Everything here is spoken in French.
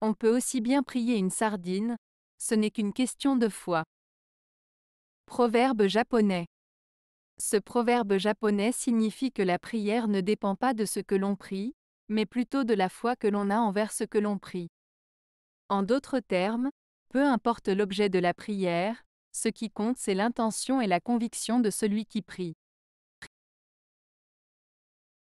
On peut aussi bien prier une sardine, ce n'est qu'une question de foi. Proverbe japonais. Ce proverbe japonais signifie que la prière ne dépend pas de ce que l'on prie, mais plutôt de la foi que l'on a envers ce que l'on prie. En d'autres termes, peu importe l'objet de la prière, ce qui compte c'est l'intention et la conviction de celui qui prie.